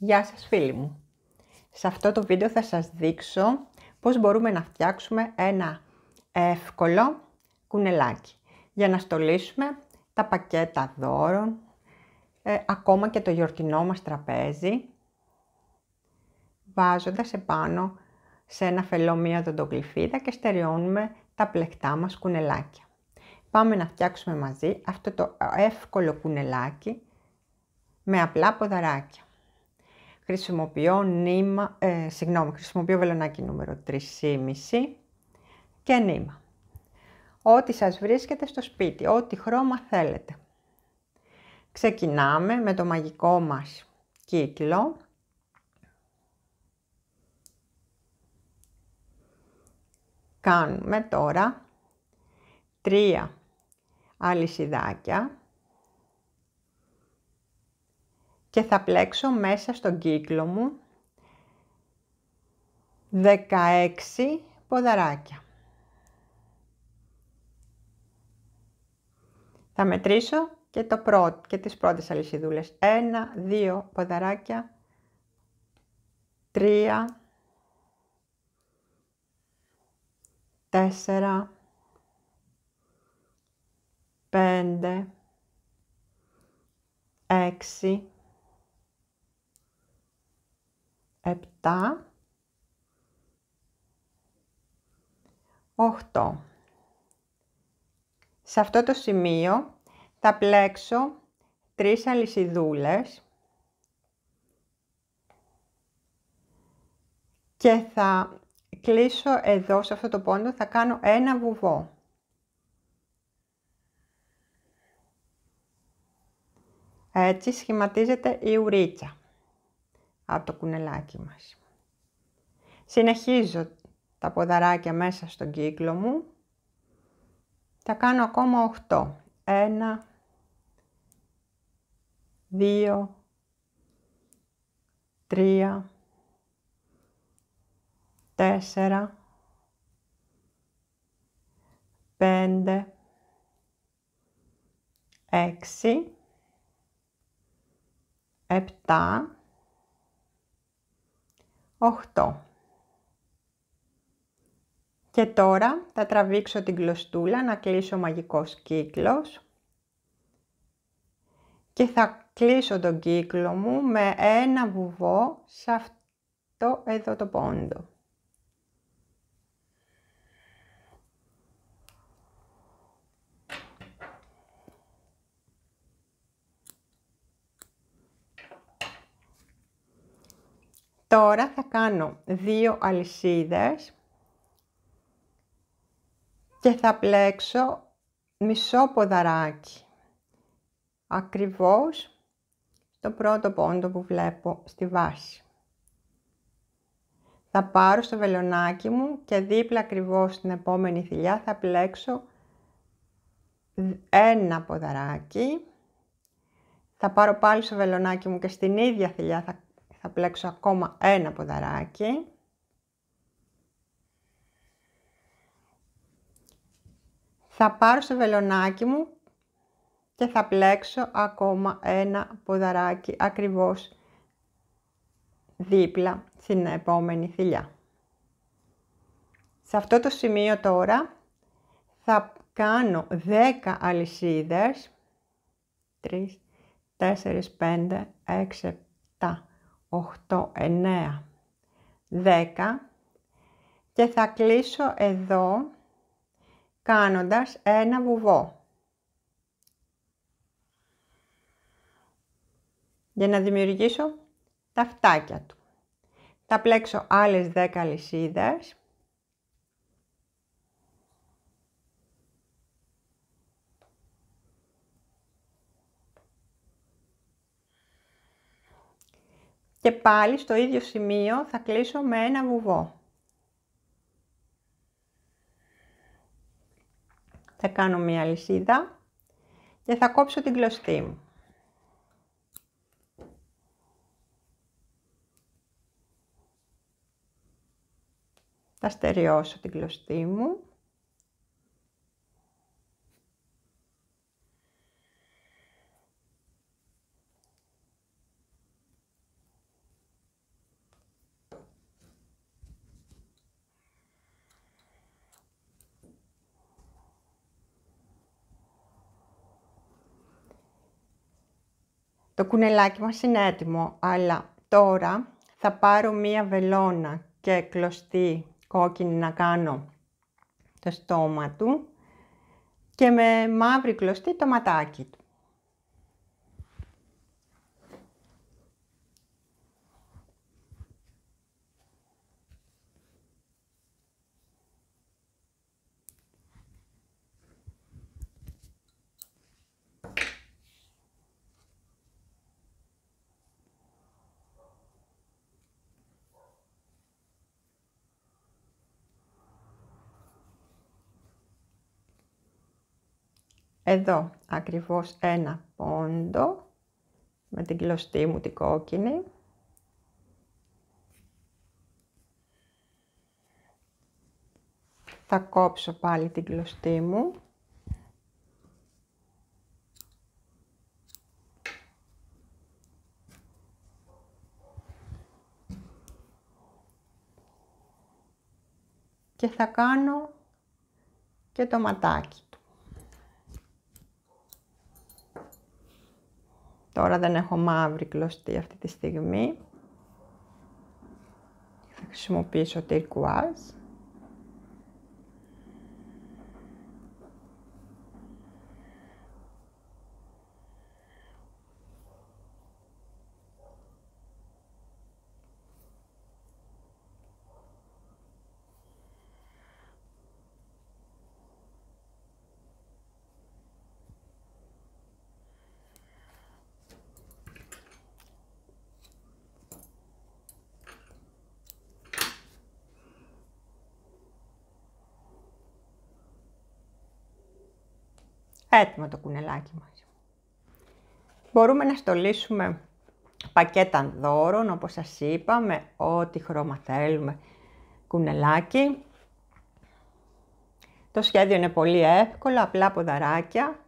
Γεια σας φίλοι μου! Σε αυτό το βίντεο θα σας δείξω πώς μπορούμε να φτιάξουμε ένα εύκολο κουνελάκι για να στολίσουμε τα πακέτα δώρων, ε, ακόμα και το γιορτινό μας τραπέζι, βάζοντας επάνω σε ένα φελό μία δοντογλυφίδα και στεριώνουμε τα πλεκτά μας κουνελάκια. Πάμε να φτιάξουμε μαζί αυτό το εύκολο κουνελάκι με απλά ποδαράκια χρησιμοποιώ, νήμα, ε, χρησιμοποιώ βελονάκι νούμερο 3,5 και νήμα. Ό,τι σας βρίσκεται στο σπίτι, ό,τι χρώμα θέλετε. Ξεκινάμε με το μαγικό μας κύκλο. Κάνουμε τώρα τρία αλυσιδάκια και θα πλέξω μέσα στον κύκλο μου 16 ποδαράκια. Θα μετρήσω και, το πρώτο, και τις πρώτες αλυσιδούλες. 1, 2 ποδαράκια, 3, 4, Πέντε. Έξι. Επτά. Σε αυτό το σημείο θα πλέξω τρεις αλυσιδούλες και θα κλείσω εδώ σε αυτό το πόντο, θα κάνω ένα βουβό. Έτσι σχηματίζεται η ουρίτσα από το κουνελάκι μας. Συνεχίζω τα ποδαράκια μέσα στον κύκλο μου. Τα κάνω ακόμα 8. 1, 2, 3, 4, 5, 6, 7, 8. Και τώρα θα τραβήξω την κλωστούλα, να κλείσω μαγικός κύκλος και θα κλείσω τον κύκλο μου με ένα βουβό σε αυτό εδώ το πόντο. Τώρα θα κάνω δύο αλυσίδες και θα πλέξω μισό ποδαράκι. Ακριβώς το πρώτο πόντο που βλέπω στη βάση. Θα πάρω στο βελονάκι μου και δίπλα ακριβώς στην επόμενη θηλιά θα πλέξω ένα ποδαράκι. Θα πάρω πάλι στο βελονάκι μου και στην ίδια θηλιά θα θα πλέξω ακόμα ένα ποδαράκι. Θα πάρω στο βελονάκι μου και θα πλέξω ακόμα ένα ποδαράκι ακριβώς δίπλα στην επόμενη θηλιά. Σε αυτό το σημείο τώρα θα κάνω 10 αλυσίδες 3, 4, 5, 6, 7, 8, 9, 10 και θα κλείσω εδώ κάνοντας ένα βουβό. Για να δημιουργήσω τα φτάκια του. Θα πλέξω άλλες 10 λυσίδες και πάλι στο ίδιο σημείο θα κλείσω με ένα βουβό. Θα κάνω μία λυσίδα και θα κόψω την κλωστή μου. Θα στεριώσω την κλωστή μου. Το κουνελάκι μας είναι έτοιμο, αλλά τώρα θα πάρω μία βελόνα και κλωστή κόκκινη να κάνω το στόμα του και με μαύρη κλωστή το ματάκι του. Εδώ ακριβώς ένα πόντο με την κλωστή μου την κόκκινη. Θα κόψω πάλι την κλωστή μου. Και θα κάνω και το ματάκι. Τώρα δεν έχω μαύρη κλωστή αυτή τη στιγμή. Θα χρησιμοποιήσω τυρκουάζ. Έτοιμο το κουνελάκι μας. Μπορούμε να στολίσουμε πακέτα δώρων, όπως σας είπα, με ό,τι χρώμα θέλουμε κουνελάκι. Το σχέδιο είναι πολύ εύκολο, απλά ποδαράκια.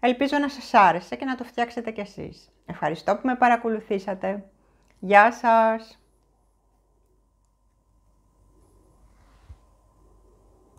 Ελπίζω να σας άρεσε και να το φτιάξετε κι εσείς. Ευχαριστώ που με παρακολουθήσατε. Γεια σας!